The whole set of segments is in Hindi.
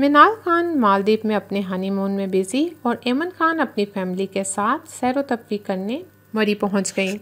मिनाल खान मालदीप में अपने हनीमून में बिजी और एमन खान अपनी फैमिली के साथ सैर तफरी करने मरी पहुंच गई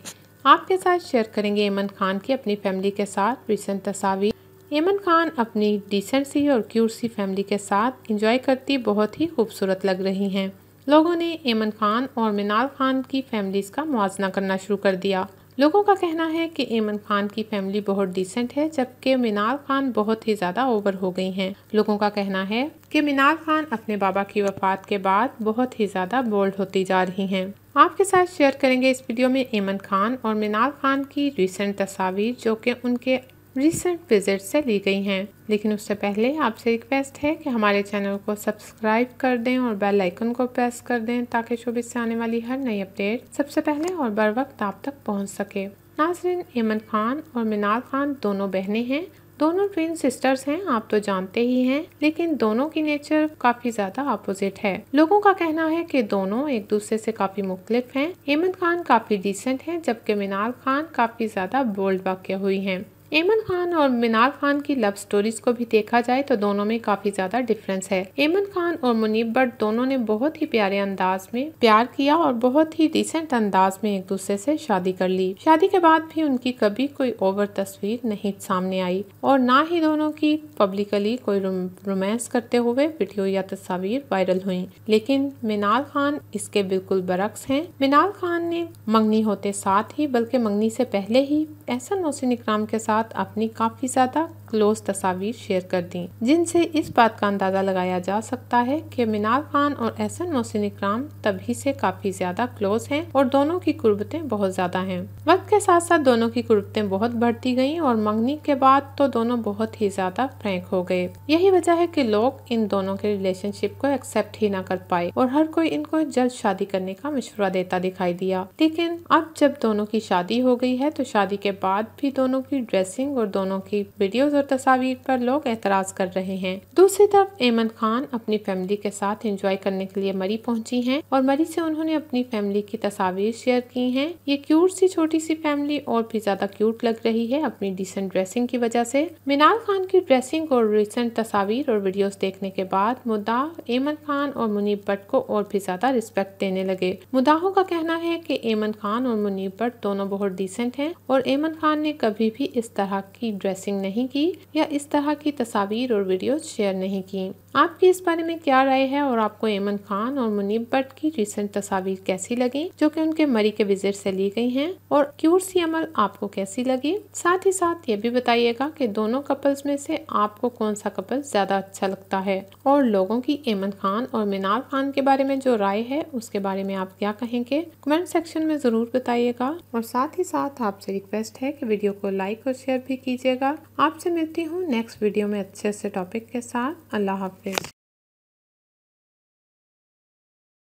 आपके साथ शेयर करेंगे एमन खान की अपनी फैमिली के साथ रिसेंट तस्वीर एमन खान अपनी डिसेंट सी और क्यूट सी फैमिली के साथ इंजॉय करती बहुत ही खूबसूरत लग रही हैं लोगों ने एमन खान और मिनाल खान की फैमिलीज़ का मुआजना करना शुरू कर दिया लोगों का कहना है कि ऐमन खान की फैमिली बहुत डिसेंट है जबकि मीनार खान बहुत ही ज़्यादा ओवर हो गई हैं लोगों का कहना है कि मीनार खान अपने बाबा की वफात के बाद बहुत ही ज़्यादा बोल्ड होती जा रही हैं आपके साथ शेयर करेंगे इस वीडियो में ऐमन खान और मीनार खान की रिसेंट तस्वीर जो कि उनके रिसेंट विजिट से ली गई हैं लेकिन उससे पहले आपसे रिक्वेस्ट है कि हमारे चैनल को सब्सक्राइब कर दें और बेल आइकन को प्रेस कर दें ताकि चौबीस से आने वाली हर नई अपडेट सबसे पहले और बर वक्त आप तक पहुंच सके नाजरीन एमन खान और मीनार खान दोनों बहनें हैं दोनों ट्विन सिस्टर्स हैं आप तो जानते ही हैं लेकिन दोनों की नेचर काफी ज्यादा अपोजिट है लोगों का कहना है कि दोनों एक दूसरे से काफी मुख्तलिफ हैं हेमंत खान काफी डिसेंट हैं जबकि मीनार खान काफी ज्यादा बोल्ड वाक्य हुई हैं एमन खान और मीनार खान की लव स्टोरीज को भी देखा जाए तो दोनों में काफी ज्यादा डिफरेंस है एमन खान और मुनीब बट दोनों ने बहुत ही प्यारे अंदाज में प्यार किया और बहुत ही रिसेंट अंदाज में एक दूसरे से शादी कर ली शादी के बाद भी उनकी कभी कोई ओवर तस्वीर नहीं सामने आई और ना ही दोनों की पब्लिकली कोई रोमांस करते हुए वीडियो या तस्वीर वायरल हुई लेकिन मीनार खान इसके बिल्कुल बरक्स है मीनार खान ने मंगनी होते साथ ही बल्कि मंगनी से पहले ही एहसन मोहसिन इकराम के साथ साथ आपने काफ़ी ज़्यादा क्लोज तस्वीर शेयर कर दी जिनसे इस बात का अंदाजा लगाया जा सकता है कि मीनार खान और एहसन मोहसिन इकराम तभी से काफी ज्यादा क्लोज हैं और दोनों की कुर्बतें बहुत ज्यादा हैं वक्त के साथ साथ दोनों की कुर्बतें बहुत बढ़ती गईं और मंगनी के बाद तो दोनों बहुत ही ज्यादा फ्रेंक हो गए यही वजह है की लोग इन दोनों के रिलेशनशिप को एक्सेप्ट ही ना कर पाए और हर कोई इनको जल्द शादी करने का मशवरा देता दिखाई दिया लेकिन अब जब दोनों की शादी हो गई है तो शादी के बाद भी दोनों की ड्रेसिंग और दोनों की वीडियोज और तस्वीर पर लोग एतराज कर रहे हैं दूसरी तरफ एमन खान अपनी फैमिली के साथ एंजॉय करने के लिए मरी पहुंची हैं और मरी से उन्होंने अपनी फैमिली की तस्वीर शेयर की हैं ये क्यूट सी छोटी सी फैमिली और भी ज्यादा क्यूट लग रही है अपनी डिसेंट ड्रेसिंग की वजह से मीनार खान की ड्रेसिंग और रिसेंट तस्वीर और वीडियो देखने के बाद मुद्दा एमन खान और मुनीब भट्ट को और भी ज्यादा रिस्पेक्ट देने लगे मुदाहों का कहना है की एमन खान और मुनीब भट्ट दोनों बहुत डिसेंट है और एमन खान ने कभी भी इस तरह की ड्रेसिंग नहीं की की या इस तरह की तस्वीर और वीडियो शेयर नहीं की आपकी इस बारे में क्या राय है और आपको एमन खान और मुनीब भट्ट की रिसेंट तस्वीर कैसी लगी जो कि उनके मरी के विजिट से ली गई हैं और क्यूर सी अमल आपको कैसी लगी साथ ही साथ ये भी बताइएगा कि दोनों कपल्स में से आपको कौन सा कपल ज्यादा अच्छा लगता है और लोगों की एमन खान और मीनार खान के बारे में जो राय है उसके बारे में आप क्या कहेंगे कमेंट सेक्शन में जरूर बताइएगा और साथ ही साथ आपसे रिक्वेस्ट है की वीडियो को लाइक और शेयर भी कीजिएगा आपसे मिलती हूँ नेक्स्ट वीडियो में अच्छे अच्छे टॉपिक के साथ अल्लाह हाफिज़